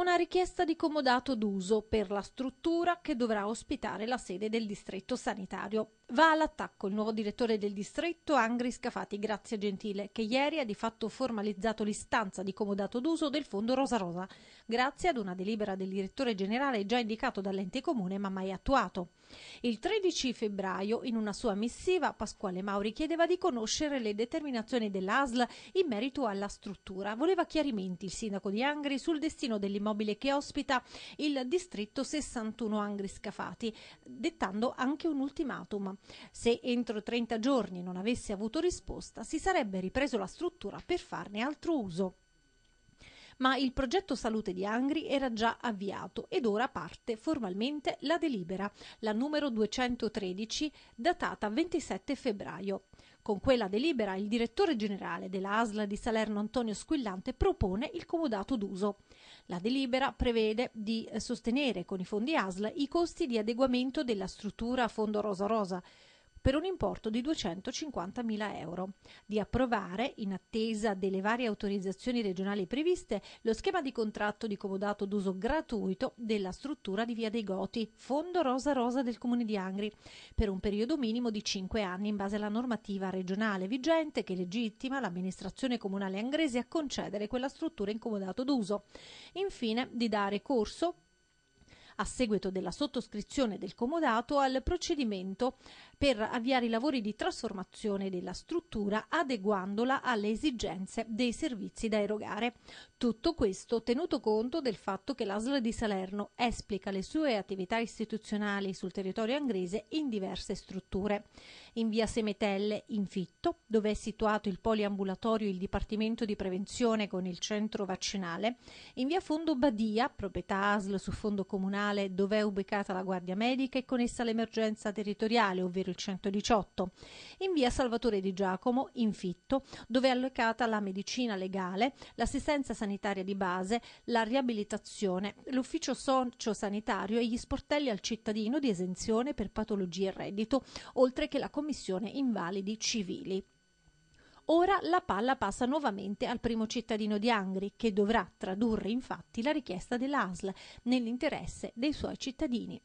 una richiesta di comodato d'uso per la struttura che dovrà ospitare la sede del distretto sanitario. Va all'attacco il nuovo direttore del distretto Angri Scafati grazie Gentile, che ieri ha di fatto formalizzato l'istanza di comodato d'uso del fondo Rosa Rosa, grazie ad una delibera del direttore generale già indicato dall'ente comune ma mai attuato. Il 13 febbraio, in una sua missiva, Pasquale Mauri chiedeva di conoscere le determinazioni dell'ASL in merito alla struttura. Voleva chiarimenti il sindaco di Angri sul destino dell'immagine dell'immobile che ospita il distretto 61 Angri Scafati, dettando anche un ultimatum. Se entro 30 giorni non avesse avuto risposta, si sarebbe ripreso la struttura per farne altro uso ma il progetto salute di Angri era già avviato ed ora parte formalmente la delibera, la numero 213, datata 27 febbraio. Con quella delibera il direttore generale della ASL di Salerno Antonio Squillante propone il comodato d'uso. La delibera prevede di eh, sostenere con i fondi ASL i costi di adeguamento della struttura a fondo rosa rosa, per un importo di 250.000 euro, di approvare, in attesa delle varie autorizzazioni regionali previste, lo schema di contratto di comodato d'uso gratuito della struttura di Via dei Goti, Fondo Rosa Rosa del Comune di Angri, per un periodo minimo di 5 anni in base alla normativa regionale vigente che legittima l'amministrazione comunale angrese a concedere quella struttura in comodato d'uso. Infine, di dare corso a seguito della sottoscrizione del comodato, al procedimento per avviare i lavori di trasformazione della struttura adeguandola alle esigenze dei servizi da erogare. Tutto questo tenuto conto del fatto che l'ASL di Salerno esplica le sue attività istituzionali sul territorio angrese in diverse strutture. In via Semetelle, in Fitto, dove è situato il poliambulatorio e il Dipartimento di Prevenzione con il centro vaccinale, in via Fondo Badia, proprietà ASL su fondo comunale comunale dove è ubicata la Guardia Medica e con essa l'emergenza territoriale, ovvero il 118, in via Salvatore di Giacomo, in Fitto, dove è allocata la medicina legale, l'assistenza sanitaria di base, la riabilitazione, l'ufficio socio-sanitario e gli sportelli al cittadino di esenzione per patologie e reddito, oltre che la commissione invalidi civili. Ora la palla passa nuovamente al primo cittadino di Angri, che dovrà tradurre infatti la richiesta dell'ASL nell'interesse dei suoi cittadini.